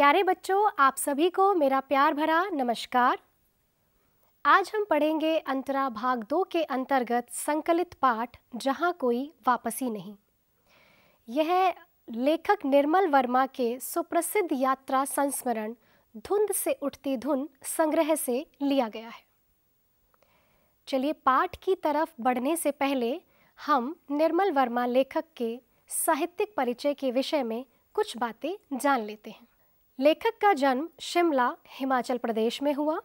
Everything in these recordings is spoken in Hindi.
प्यारे बच्चों आप सभी को मेरा प्यार भरा नमस्कार आज हम पढ़ेंगे अंतरा भाग दो के अंतर्गत संकलित पाठ जहाँ कोई वापसी नहीं यह लेखक निर्मल वर्मा के सुप्रसिद्ध यात्रा संस्मरण धुंध से उठती धुन संग्रह से लिया गया है चलिए पाठ की तरफ बढ़ने से पहले हम निर्मल वर्मा लेखक के साहित्यिक परिचय के विषय में कुछ बातें जान लेते हैं लेखक का जन्म शिमला हिमाचल प्रदेश में हुआ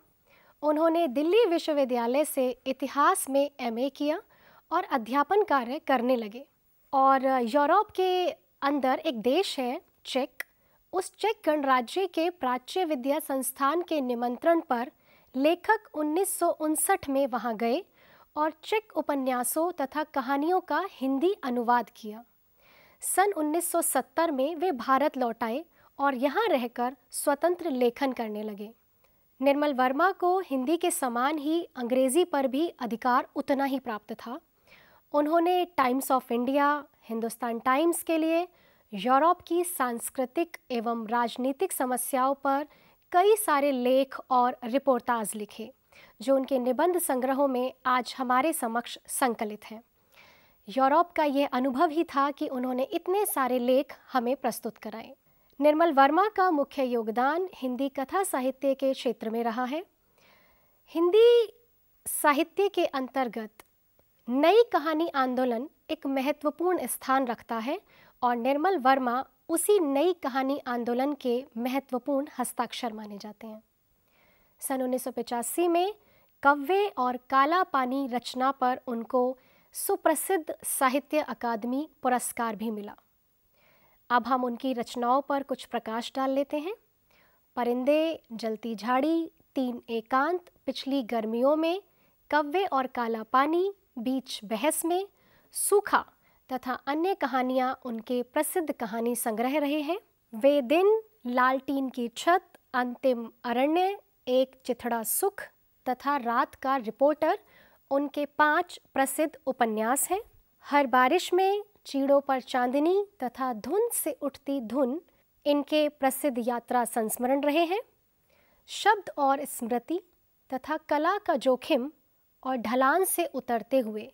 उन्होंने दिल्ली विश्वविद्यालय से इतिहास में एमए किया और अध्यापन कार्य करने लगे और यूरोप के अंदर एक देश है चेक उस चेक गणराज्य के प्राच्य विद्या संस्थान के निमंत्रण पर लेखक उन्नीस में वहां गए और चेक उपन्यासों तथा कहानियों का हिंदी अनुवाद किया सन 1970 में वे भारत लौट आए और यहाँ रहकर स्वतंत्र लेखन करने लगे निर्मल वर्मा को हिंदी के समान ही अंग्रेज़ी पर भी अधिकार उतना ही प्राप्त था उन्होंने Times of India Hindustan Times के लिए यूरोप की सांस्कृतिक एवं राजनीतिक समस्याओं पर कई सारे लेख और रिपोर्टाज लिखे जो उनके निबंध संग्रहों में आज हमारे समक्ष संकलित हैं यूरोप का यह अनुभव ही था कि उन्होंने इतने सारे लेख हमें प्रस्तुत कराए निर्मल वर्मा का मुख्य योगदान हिंदी कथा साहित्य के क्षेत्र में रहा है हिंदी साहित्य के अंतर्गत नई कहानी आंदोलन एक महत्वपूर्ण स्थान रखता है और निर्मल वर्मा उसी नई कहानी आंदोलन के महत्वपूर्ण हस्ताक्षर माने जाते हैं सन उन्नीस में कव्य और काला पानी रचना पर उनको सुप्रसिद्ध साहित्य अकादमी पुरस्कार भी मिला अब हम उनकी रचनाओं पर कुछ प्रकाश डाल लेते हैं परिंदे जलती झाड़ी तीन एकांत पिछली गर्मियों में कव्वे और काला पानी बीच बहस में सूखा तथा अन्य कहानियाँ उनके प्रसिद्ध कहानी संग्रह रहे हैं वे दिन लालटीन की छत अंतिम अरण्य एक चिथड़ा सुख तथा रात का रिपोर्टर उनके पांच प्रसिद्ध उपन्यास हैं हर बारिश में चीड़ों पर चांदनी तथा धुन से उठती धुन इनके प्रसिद्ध यात्रा संस्मरण रहे हैं शब्द और स्मृति तथा कला का जोखिम और ढलान से उतरते हुए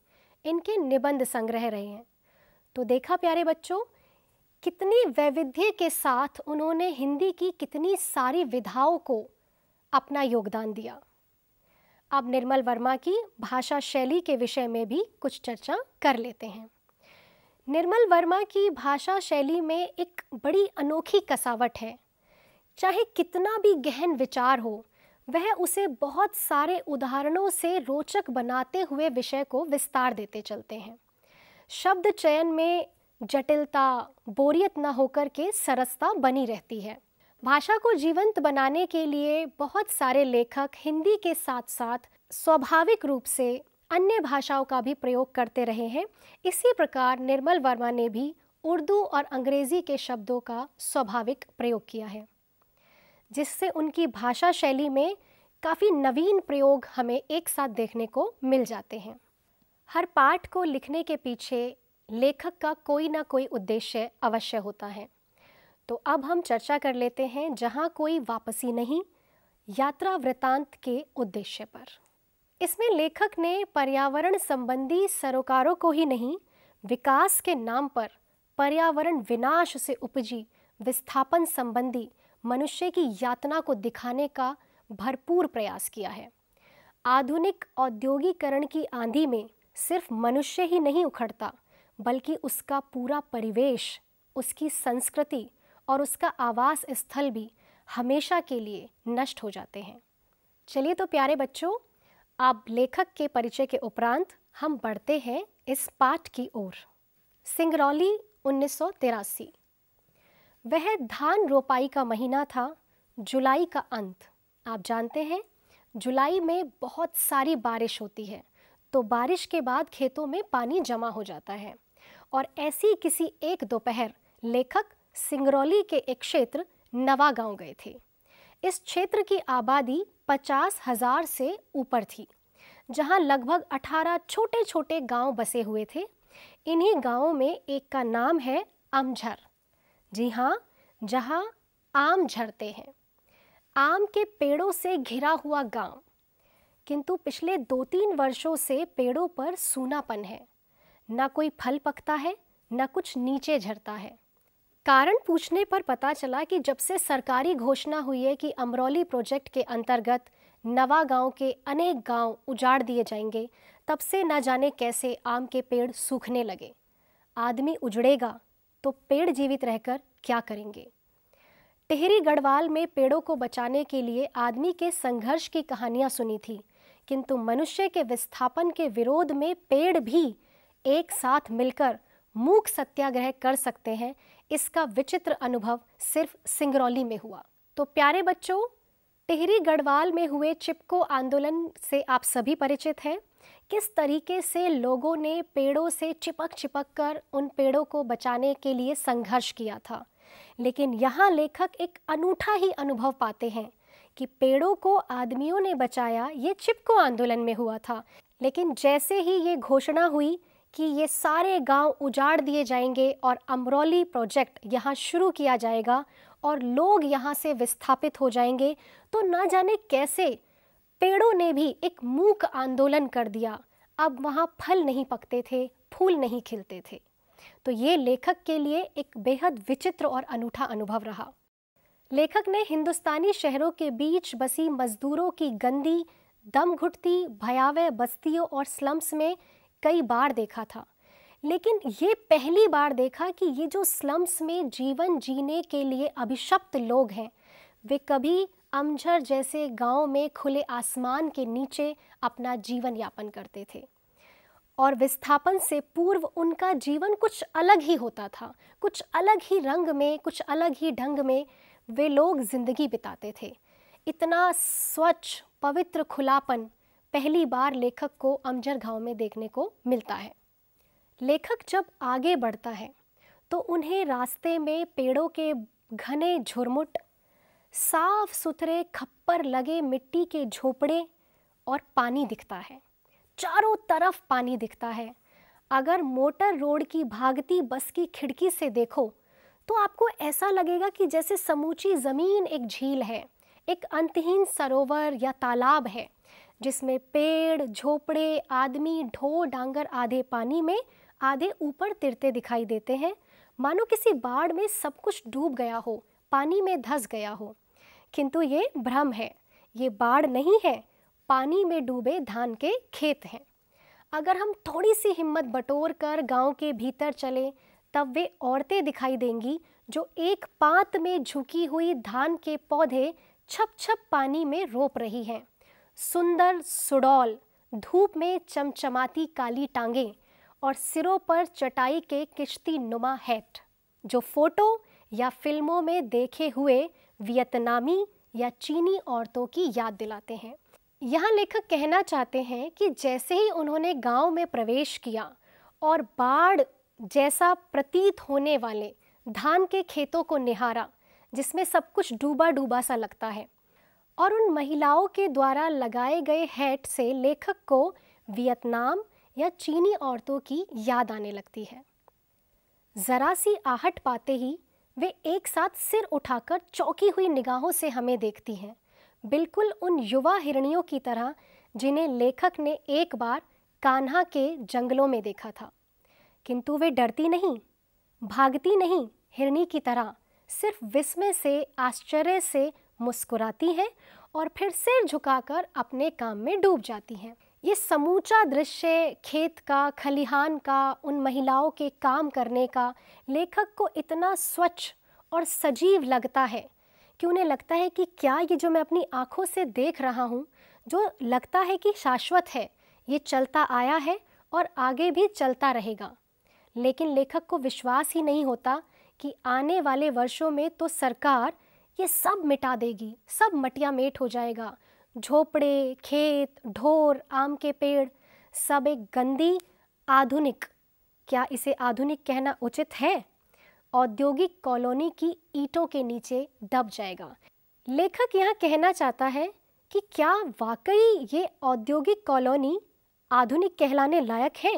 इनके निबंध संग्रह रहे हैं तो देखा प्यारे बच्चों कितनी वैविध्य के साथ उन्होंने हिंदी की कितनी सारी विधाओं को अपना योगदान दिया अब निर्मल वर्मा की भाषा शैली के विषय में भी कुछ चर्चा कर लेते हैं निर्मल वर्मा की भाषा शैली में एक बड़ी अनोखी कसावट है चाहे कितना भी गहन विचार हो वह उसे बहुत सारे उदाहरणों से रोचक बनाते हुए विषय को विस्तार देते चलते हैं शब्द चयन में जटिलता बोरियत न होकर के सरसता बनी रहती है भाषा को जीवंत बनाने के लिए बहुत सारे लेखक हिंदी के साथ साथ स्वाभाविक रूप से अन्य भाषाओं का भी प्रयोग करते रहे हैं इसी प्रकार निर्मल वर्मा ने भी उर्दू और अंग्रेज़ी के शब्दों का स्वाभाविक प्रयोग किया है जिससे उनकी भाषा शैली में काफ़ी नवीन प्रयोग हमें एक साथ देखने को मिल जाते हैं हर पाठ को लिखने के पीछे लेखक का कोई ना कोई उद्देश्य अवश्य होता है तो अब हम चर्चा कर लेते हैं जहाँ कोई वापसी नहीं यात्रा वृतांत के उद्देश्य पर इसमें लेखक ने पर्यावरण संबंधी सरोकारों को ही नहीं विकास के नाम पर पर्यावरण विनाश से उपजी विस्थापन संबंधी मनुष्य की यातना को दिखाने का भरपूर प्रयास किया है आधुनिक औद्योगिकरण की आंधी में सिर्फ मनुष्य ही नहीं उखड़ता बल्कि उसका पूरा परिवेश उसकी संस्कृति और उसका आवास स्थल भी हमेशा के लिए नष्ट हो जाते हैं चलिए तो प्यारे बच्चों आप लेखक के परिचय के उपरांत हम बढ़ते हैं इस पाठ की ओर सिंगरौली उन्नीस वह धान रोपाई का महीना था जुलाई का अंत आप जानते हैं जुलाई में बहुत सारी बारिश होती है तो बारिश के बाद खेतों में पानी जमा हो जाता है और ऐसी किसी एक दोपहर लेखक सिंगरौली के एक क्षेत्र नवा गांव गए थे इस क्षेत्र की आबादी पचास हजार से ऊपर थी जहां लगभग 18 छोटे छोटे गांव बसे हुए थे इन्हीं गांवों में एक का नाम है आमझर जी हाँ जहाँ आम झरते हैं आम के पेड़ों से घिरा हुआ गांव किंतु पिछले दो तीन वर्षों से पेड़ों पर सूनापन है ना कोई फल पकता है ना कुछ नीचे झरता है कारण पूछने पर पता चला कि जब से सरकारी घोषणा हुई है कि अमरौली प्रोजेक्ट के अंतर्गत नवा गांव के अनेक गांव उजाड़ दिए जाएंगे तब से न जाने कैसे आम के पेड़ सूखने लगे आदमी उजड़ेगा तो पेड़ जीवित रहकर क्या करेंगे टिहरी गढ़वाल में पेड़ों को बचाने के लिए आदमी के संघर्ष की कहानियां सुनी थी किंतु मनुष्य के विस्थापन के विरोध में पेड़ भी एक साथ मिलकर मूक सत्याग्रह कर सकते हैं इसका विचित्र अनुभव सिर्फ सिंगरौली में हुआ तो प्यारे बच्चों टिहरी गढ़वाल में हुए चिपको आंदोलन से आप सभी परिचित हैं किस तरीके से लोगों ने पेड़ों से चिपक चिपक कर उन पेड़ों को बचाने के लिए संघर्ष किया था लेकिन यहाँ लेखक एक अनूठा ही अनुभव पाते हैं कि पेड़ों को आदमियों ने बचाया ये चिपको आंदोलन में हुआ था लेकिन जैसे ही ये घोषणा हुई कि ये सारे गांव उजाड़ दिए जाएंगे और अमरौली प्रोजेक्ट यहाँ शुरू किया जाएगा और लोग यहाँ से विस्थापित हो जाएंगे तो ना जाने कैसे पेड़ों ने भी एक मूक आंदोलन कर दिया अब वहाँ फल नहीं पकते थे फूल नहीं खिलते थे तो ये लेखक के लिए एक बेहद विचित्र और अनूठा अनुभव रहा लेखक ने हिंदुस्तानी शहरों के बीच बसी मजदूरों की गंदी दम घुटती भयावह बस्तियों और स्लम्स में कई बार देखा था लेकिन ये पहली बार देखा कि ये जो स्लम्स में जीवन जीने के लिए अभिशप्त लोग हैं वे कभी अमझर जैसे गांव में खुले आसमान के नीचे अपना जीवन यापन करते थे और विस्थापन से पूर्व उनका जीवन कुछ अलग ही होता था कुछ अलग ही रंग में कुछ अलग ही ढंग में वे लोग जिंदगी बिताते थे इतना स्वच्छ पवित्र खुलापन पहली बार लेखक को अमजर गांव में देखने को मिलता है लेखक जब आगे बढ़ता है तो उन्हें रास्ते में पेड़ों के घने झुरमुट साफ सुथरे खप्पर लगे मिट्टी के झोपड़े और पानी दिखता है चारों तरफ पानी दिखता है अगर मोटर रोड की भागती बस की खिड़की से देखो तो आपको ऐसा लगेगा कि जैसे समूची ज़मीन एक झील है एक अंतहीन सरोवर या तालाब है जिसमें पेड़ झोपड़े आदमी ढो डांगर आधे पानी में आधे ऊपर तिरते दिखाई देते हैं मानो किसी बाढ़ में सब कुछ डूब गया हो पानी में धस गया हो किंतु ये भ्रम है ये बाढ़ नहीं है पानी में डूबे धान के खेत हैं अगर हम थोड़ी सी हिम्मत बटोर कर गाँव के भीतर चले तब वे औरतें दिखाई देंगी जो एक पात में झुकी हुई धान के पौधे छप छप पानी में रोप रही हैं सुंदर सुडौल धूप में चमचमाती काली टांगे और सिरों पर चटाई के किश्ती नुमा हैट जो फोटो या फिल्मों में देखे हुए वियतनामी या चीनी औरतों की याद दिलाते हैं यहाँ लेखक कहना चाहते हैं कि जैसे ही उन्होंने गांव में प्रवेश किया और बाढ़ जैसा प्रतीत होने वाले धान के खेतों को निहारा जिसमें सब कुछ डूबा डूबा सा लगता है और उन महिलाओं के द्वारा लगाए गए हैट से लेखक को वियतनाम या चीनी औरतों की याद आने लगती है ज़रा सी आहट पाते ही वे एक साथ सिर उठाकर चौकी हुई निगाहों से हमें देखती हैं बिल्कुल उन युवा हिरणियों की तरह जिन्हें लेखक ने एक बार कान्हा के जंगलों में देखा था किंतु वे डरती नहीं भागती नहीं हिरणी की तरह सिर्फ विस्मय से आश्चर्य से मुस्कुराती हैं और फिर सिर झुकाकर अपने काम में डूब जाती हैं ये समूचा दृश्य खेत का खलिहान का उन महिलाओं के काम करने का लेखक को इतना स्वच्छ और सजीव लगता है कि उन्हें लगता है कि क्या ये जो मैं अपनी आँखों से देख रहा हूँ जो लगता है कि शाश्वत है ये चलता आया है और आगे भी चलता रहेगा लेकिन लेखक को विश्वास ही नहीं होता कि आने वाले वर्षों में तो सरकार ये सब मिटा देगी सब मटिया मेट हो जाएगा झोपड़े खेत ढोर आम के पेड़ सब एक गंदी आधुनिक क्या इसे आधुनिक कहना उचित है औद्योगिक कॉलोनी की ईटों के नीचे दब जाएगा लेखक यहाँ कहना चाहता है कि क्या वाकई ये औद्योगिक कॉलोनी आधुनिक कहलाने लायक है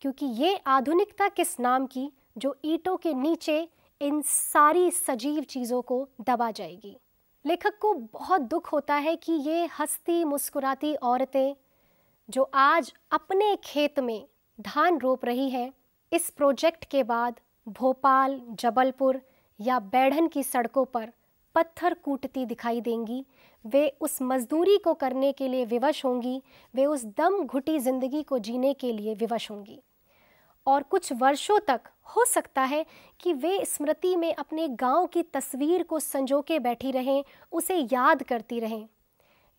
क्योंकि ये आधुनिकता किस नाम की जो ईटों के नीचे इन सारी सजीव चीज़ों को दबा जाएगी लेखक को बहुत दुख होता है कि ये हस्ती मुस्कुराती औरतें जो आज अपने खेत में धान रोप रही हैं इस प्रोजेक्ट के बाद भोपाल जबलपुर या बैढ़न की सड़कों पर पत्थर कूटती दिखाई देंगी वे उस मजदूरी को करने के लिए विवश होंगी वे उस दम घुटी ज़िंदगी को जीने के लिए विवश होंगी और कुछ वर्षों तक हो सकता है कि वे स्मृति में अपने गांव की तस्वीर को संजो के बैठी रहें उसे याद करती रहें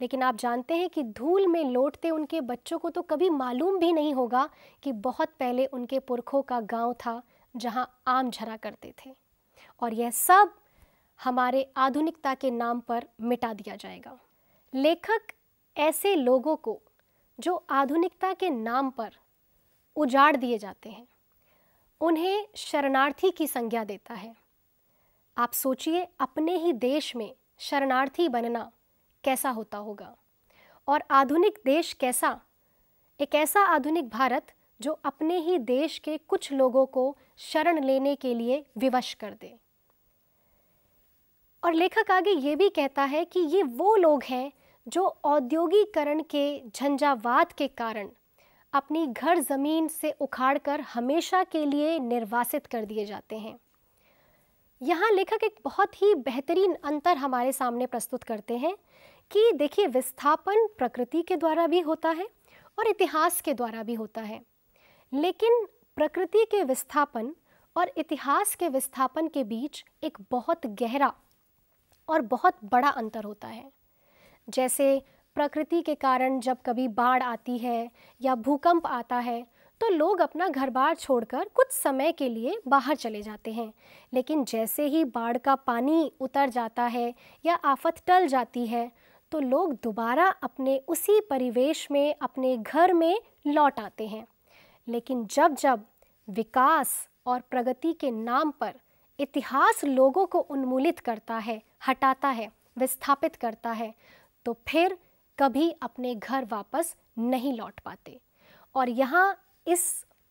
लेकिन आप जानते हैं कि धूल में लौटते उनके बच्चों को तो कभी मालूम भी नहीं होगा कि बहुत पहले उनके पुरखों का गांव था जहां आम झरा करते थे और यह सब हमारे आधुनिकता के नाम पर मिटा दिया जाएगा लेखक ऐसे लोगों को जो आधुनिकता के नाम पर उजाड़ दिए जाते हैं उन्हें शरणार्थी की संज्ञा देता है आप सोचिए अपने ही देश में शरणार्थी बनना कैसा होता होगा और आधुनिक देश कैसा एक ऐसा आधुनिक भारत जो अपने ही देश के कुछ लोगों को शरण लेने के लिए विवश कर दे और लेखक आगे ये भी कहता है कि ये वो लोग हैं जो औद्योगिकरण के झंझावात के कारण अपनी घर ज़मीन से उखाड़कर हमेशा के लिए निर्वासित कर दिए जाते हैं यहाँ लेखक एक बहुत ही बेहतरीन अंतर हमारे सामने प्रस्तुत करते हैं कि देखिए विस्थापन प्रकृति के द्वारा भी होता है और इतिहास के द्वारा भी होता है लेकिन प्रकृति के विस्थापन और इतिहास के विस्थापन के बीच एक बहुत गहरा और बहुत बड़ा अंतर होता है जैसे प्रकृति के कारण जब कभी बाढ़ आती है या भूकंप आता है तो लोग अपना घर बार छोड़कर कुछ समय के लिए बाहर चले जाते हैं लेकिन जैसे ही बाढ़ का पानी उतर जाता है या आफत टल जाती है तो लोग दोबारा अपने उसी परिवेश में अपने घर में लौट आते हैं लेकिन जब जब विकास और प्रगति के नाम पर इतिहास लोगों को उन्मूलित करता है हटाता है विस्थापित करता है तो फिर कभी अपने घर वापस नहीं लौट पाते और यहाँ इस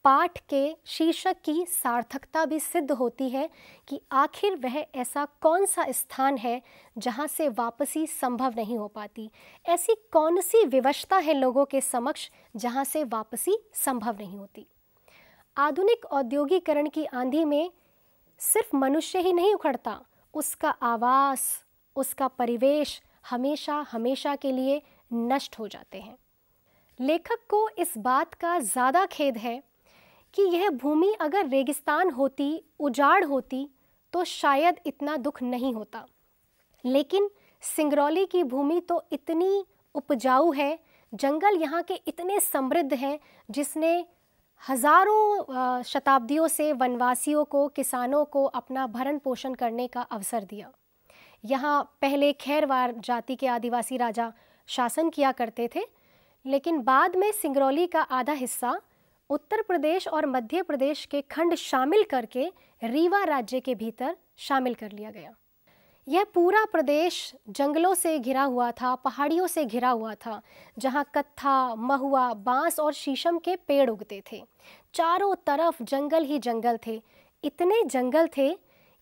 पाठ के शीर्षक की सार्थकता भी सिद्ध होती है कि आखिर वह ऐसा कौन सा स्थान है जहाँ से वापसी संभव नहीं हो पाती ऐसी कौन सी विवशता है लोगों के समक्ष जहाँ से वापसी संभव नहीं होती आधुनिक औद्योगिकरण की आंधी में सिर्फ मनुष्य ही नहीं उखड़ता उसका आवास उसका परिवेश हमेशा हमेशा के लिए नष्ट हो जाते हैं लेखक को इस बात का ज़्यादा खेद है कि यह भूमि अगर रेगिस्तान होती उजाड़ होती तो शायद इतना दुख नहीं होता लेकिन सिंगरौली की भूमि तो इतनी उपजाऊ है जंगल यहाँ के इतने समृद्ध हैं जिसने हजारों शताब्दियों से वनवासियों को किसानों को अपना भरण पोषण करने का अवसर दिया यहाँ पहले खैरवार जाति के आदिवासी राजा शासन किया करते थे लेकिन बाद में सिंगरौली का आधा हिस्सा उत्तर प्रदेश और मध्य प्रदेश के खंड शामिल करके रीवा राज्य के भीतर शामिल कर लिया गया यह पूरा प्रदेश जंगलों से घिरा हुआ था पहाड़ियों से घिरा हुआ था जहाँ कत्था महुआ बांस और शीशम के पेड़ उगते थे चारों तरफ जंगल ही जंगल थे इतने जंगल थे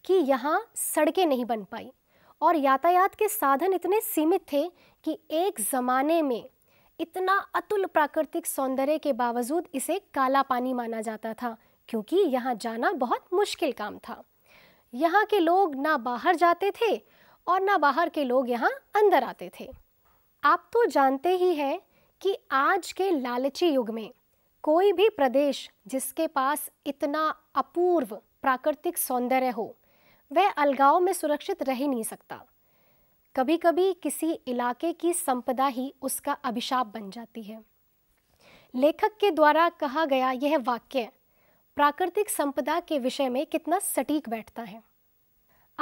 कि यहाँ सड़कें नहीं बन पाई और यातायात के साधन इतने सीमित थे कि एक ज़माने में इतना अतुल प्राकृतिक सौंदर्य के बावजूद इसे काला पानी माना जाता था क्योंकि यहाँ जाना बहुत मुश्किल काम था यहाँ के लोग ना बाहर जाते थे और ना बाहर के लोग यहाँ अंदर आते थे आप तो जानते ही हैं कि आज के लालची युग में कोई भी प्रदेश जिसके पास इतना अपूर्व प्राकृतिक सौंदर्य हो वह अलगाव में सुरक्षित रह ही नहीं सकता कभी कभी किसी इलाके की संपदा ही उसका अभिशाप बन जाती है लेखक के द्वारा कहा गया यह वाक्य प्राकृतिक संपदा के विषय में कितना सटीक बैठता है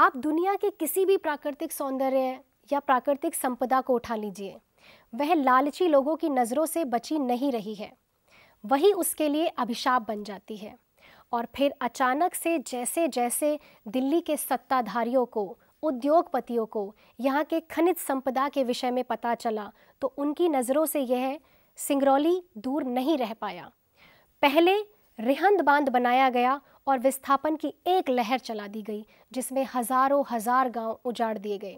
आप दुनिया के किसी भी प्राकृतिक सौंदर्य या प्राकृतिक संपदा को उठा लीजिए वह लालची लोगों की नज़रों से बची नहीं रही है वही उसके लिए अभिशाप बन जाती है और फिर अचानक से जैसे जैसे दिल्ली के सत्ताधारियों को उद्योगपतियों को यहाँ के खनिज संपदा के विषय में पता चला तो उनकी नज़रों से यह सिंगरौली दूर नहीं रह पाया पहले रिहंद बांध बनाया गया और विस्थापन की एक लहर चला दी गई जिसमें हजारों हजार गांव उजाड़ दिए गए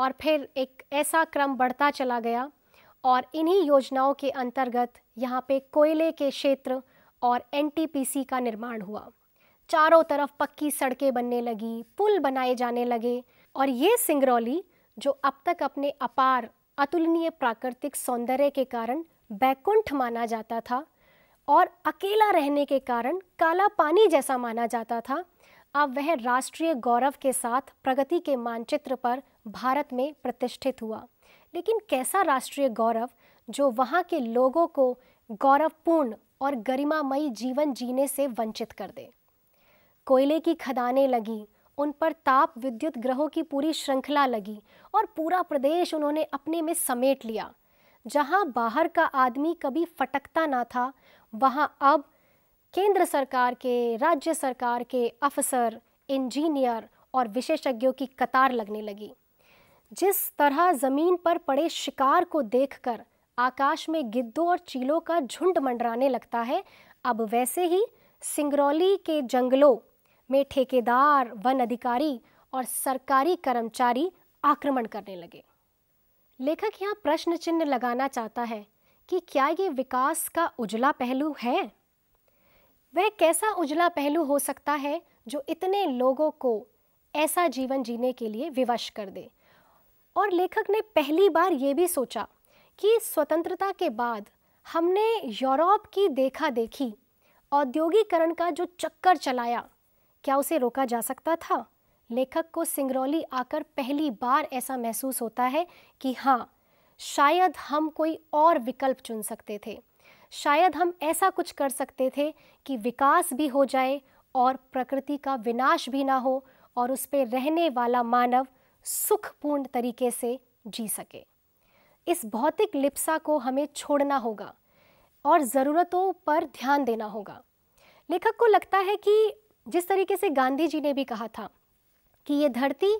और फिर एक ऐसा क्रम बढ़ता चला गया और इन्हीं योजनाओं के अंतर्गत यहाँ पे कोयले के क्षेत्र और एनटीपीसी का निर्माण हुआ चारों तरफ पक्की सड़कें बनने लगी पुल बनाए जाने लगे और ये सिंगरौली जो अब तक अपने अपार अतुलनीय प्राकृतिक सौंदर्य के कारण बैकुंठ माना जाता था और अकेला रहने के कारण काला पानी जैसा माना जाता था अब वह राष्ट्रीय गौरव के साथ प्रगति के मानचित्र पर भारत में प्रतिष्ठित हुआ लेकिन कैसा राष्ट्रीय गौरव जो वहाँ के लोगों को गौरवपूर्ण और गरिमामयी जीवन जीने से वंचित कर दे कोयले की खदानें लगीं उन पर ताप विद्युत ग्रहों की पूरी श्रृंखला लगी और पूरा प्रदेश उन्होंने अपने में समेट लिया जहां बाहर का आदमी कभी फटकता ना था वहां अब केंद्र सरकार के राज्य सरकार के अफसर इंजीनियर और विशेषज्ञों की कतार लगने लगी जिस तरह ज़मीन पर पड़े शिकार को देखकर आकाश में गिद्धों और चीलों का झुंड मंडराने लगता है अब वैसे ही सिंगरौली के जंगलों में ठेकेदार वन अधिकारी और सरकारी कर्मचारी आक्रमण करने लगे लेखक यहाँ प्रश्न चिन्ह लगाना चाहता है कि क्या ये विकास का उजला पहलू है वह कैसा उजला पहलू हो सकता है जो इतने लोगों को ऐसा जीवन जीने के लिए विवश कर दे और लेखक ने पहली बार ये भी सोचा कि स्वतंत्रता के बाद हमने यूरोप की देखा देखी औद्योगिकरण का जो चक्कर चलाया क्या उसे रोका जा सकता था लेखक को सिंगरौली आकर पहली बार ऐसा महसूस होता है कि हाँ शायद हम कोई और विकल्प चुन सकते थे शायद हम ऐसा कुछ कर सकते थे कि विकास भी हो जाए और प्रकृति का विनाश भी ना हो और उस पर रहने वाला मानव सुखपूर्ण तरीके से जी सके इस भौतिक लिप्सा को हमें छोड़ना होगा और ज़रूरतों पर ध्यान देना होगा लेखक को लगता है कि जिस तरीके से गांधी जी ने भी कहा था कि ये धरती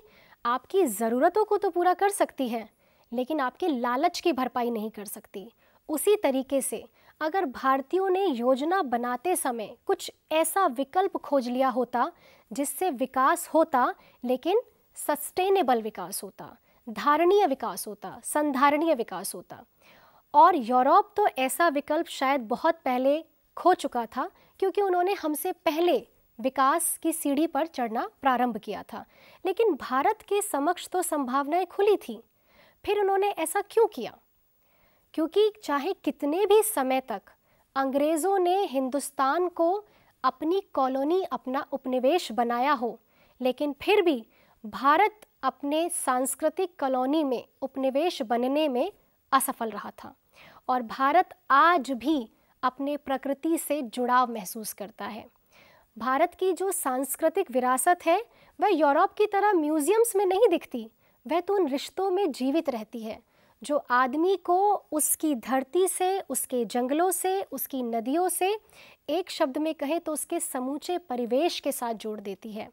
आपकी ज़रूरतों को तो पूरा कर सकती है लेकिन आपके लालच की भरपाई नहीं कर सकती उसी तरीके से अगर भारतीयों ने योजना बनाते समय कुछ ऐसा विकल्प खोज लिया होता जिससे विकास होता लेकिन सस्टेनेबल विकास होता धारणीय विकास होता संधारणीय विकास होता और यूरोप तो ऐसा विकल्प शायद बहुत पहले खो चुका था क्योंकि उन्होंने हमसे पहले विकास की सीढ़ी पर चढ़ना प्रारंभ किया था लेकिन भारत के समक्ष तो संभावनाएं खुली थी फिर उन्होंने ऐसा क्यों किया क्योंकि चाहे कितने भी समय तक अंग्रेज़ों ने हिंदुस्तान को अपनी कॉलोनी अपना उपनिवेश बनाया हो लेकिन फिर भी भारत अपने सांस्कृतिक कॉलोनी में उपनिवेश बनने में असफल रहा था और भारत आज भी अपने प्रकृति से जुड़ाव महसूस करता है भारत की जो सांस्कृतिक विरासत है वह यूरोप की तरह म्यूजियम्स में नहीं दिखती वह तो उन रिश्तों में जीवित रहती है जो आदमी को उसकी धरती से उसके जंगलों से उसकी नदियों से एक शब्द में कहें तो उसके समूचे परिवेश के साथ जोड़ देती है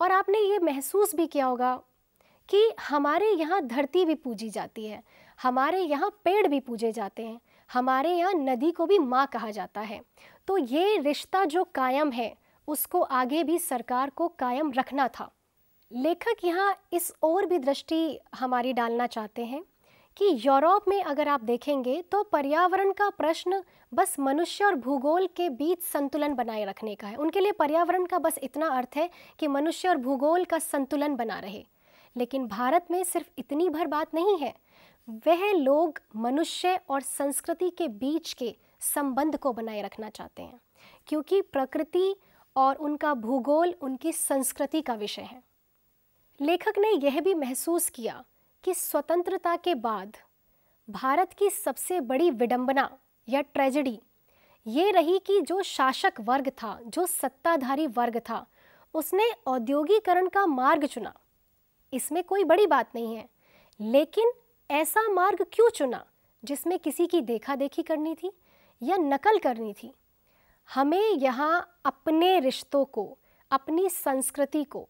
और आपने ये महसूस भी किया होगा कि हमारे यहाँ धरती भी पूजी जाती है हमारे यहाँ पेड़ भी पूजे जाते हैं हमारे यहाँ नदी को भी माँ कहा जाता है तो ये रिश्ता जो कायम है उसको आगे भी सरकार को कायम रखना था लेखक यहाँ इस और भी दृष्टि हमारी डालना चाहते हैं कि यूरोप में अगर आप देखेंगे तो पर्यावरण का प्रश्न बस मनुष्य और भूगोल के बीच संतुलन बनाए रखने का है उनके लिए पर्यावरण का बस इतना अर्थ है कि मनुष्य और भूगोल का संतुलन बना रहे लेकिन भारत में सिर्फ इतनी भर बात नहीं है वह लोग मनुष्य और संस्कृति के बीच के संबंध को बनाए रखना चाहते हैं क्योंकि प्रकृति और उनका भूगोल उनकी संस्कृति का विषय है लेखक ने यह भी महसूस किया कि स्वतंत्रता के बाद भारत की सबसे बड़ी विडंबना या ट्रेजेडी ये रही कि जो शासक वर्ग था जो सत्ताधारी वर्ग था उसने औद्योगिकरण का मार्ग चुना इसमें कोई बड़ी बात नहीं है लेकिन ऐसा मार्ग क्यों चुना जिसमें किसी की देखा देखी करनी थी या नकल करनी थी हमें यहाँ अपने रिश्तों को अपनी संस्कृति को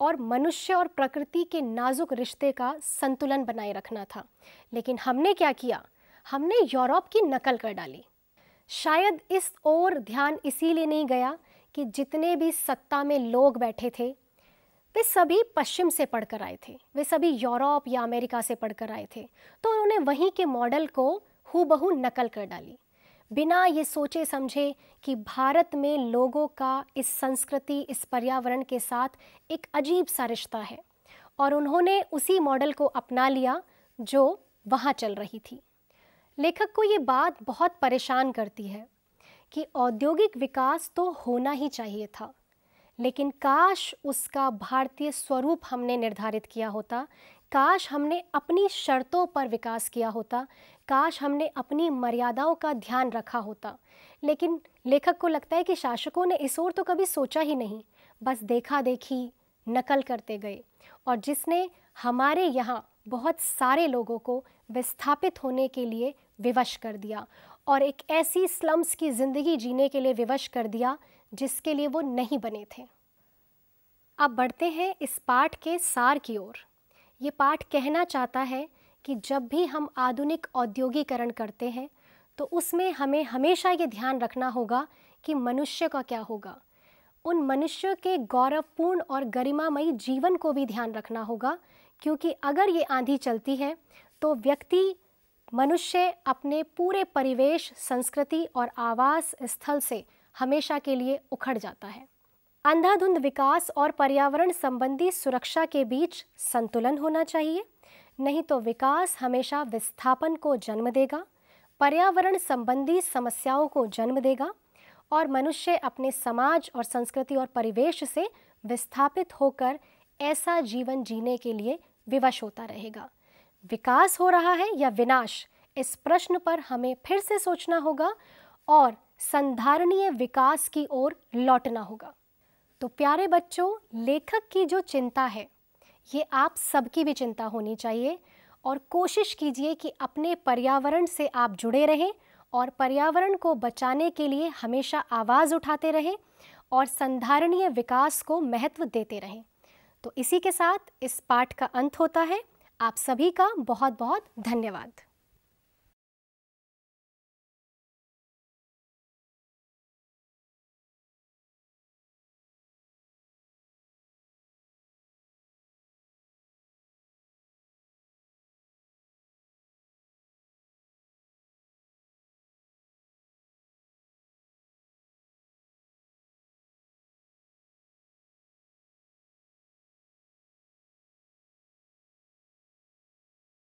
और मनुष्य और प्रकृति के नाजुक रिश्ते का संतुलन बनाए रखना था लेकिन हमने क्या किया हमने यूरोप की नकल कर डाली शायद इस ओर ध्यान इसीलिए नहीं गया कि जितने भी सत्ता में लोग बैठे थे वे सभी पश्चिम से पढ़कर आए थे वे सभी यूरोप या अमेरिका से पढ़कर आए थे तो उन्होंने वहीं के मॉडल को हूबहू नकल कर डाली बिना ये सोचे समझे कि भारत में लोगों का इस संस्कृति इस पर्यावरण के साथ एक अजीब सा रिश्ता है और उन्होंने उसी मॉडल को अपना लिया जो वहाँ चल रही थी लेखक को ये बात बहुत परेशान करती है कि औद्योगिक विकास तो होना ही चाहिए था लेकिन काश उसका भारतीय स्वरूप हमने निर्धारित किया होता काश हमने अपनी शर्तों पर विकास किया होता काश हमने अपनी मर्यादाओं का ध्यान रखा होता लेकिन लेखक को लगता है कि शासकों ने इस ओर तो कभी सोचा ही नहीं बस देखा देखी नकल करते गए और जिसने हमारे यहाँ बहुत सारे लोगों को विस्थापित होने के लिए विवश कर दिया और एक ऐसी स्लम्स की ज़िंदगी जीने के लिए विवश कर दिया जिसके लिए वो नहीं बने थे अब बढ़ते हैं इस पाठ के सार की ओर ये पाठ कहना चाहता है कि जब भी हम आधुनिक औद्योगिकरण करते हैं तो उसमें हमें हमेशा ये ध्यान रखना होगा कि मनुष्य का क्या होगा उन मनुष्य के गौरवपूर्ण और गरिमामयी जीवन को भी ध्यान रखना होगा क्योंकि अगर ये आंधी चलती है तो व्यक्ति मनुष्य अपने पूरे परिवेश संस्कृति और आवास स्थल से हमेशा के लिए उखड़ जाता है अंधाधुंध विकास और पर्यावरण संबंधी सुरक्षा के बीच संतुलन होना चाहिए नहीं तो विकास हमेशा विस्थापन को जन्म देगा पर्यावरण संबंधी समस्याओं को जन्म देगा और मनुष्य अपने समाज और संस्कृति और परिवेश से विस्थापित होकर ऐसा जीवन जीने के लिए विवश होता रहेगा विकास हो रहा है या विनाश इस प्रश्न पर हमें फिर से सोचना होगा और संधारणीय विकास की ओर लौटना होगा तो प्यारे बच्चों लेखक की जो चिंता है ये आप सबकी भी चिंता होनी चाहिए और कोशिश कीजिए कि अपने पर्यावरण से आप जुड़े रहें और पर्यावरण को बचाने के लिए हमेशा आवाज़ उठाते रहें और संधारणीय विकास को महत्व देते रहें तो इसी के साथ इस पाठ का अंत होता है आप सभी का बहुत बहुत धन्यवाद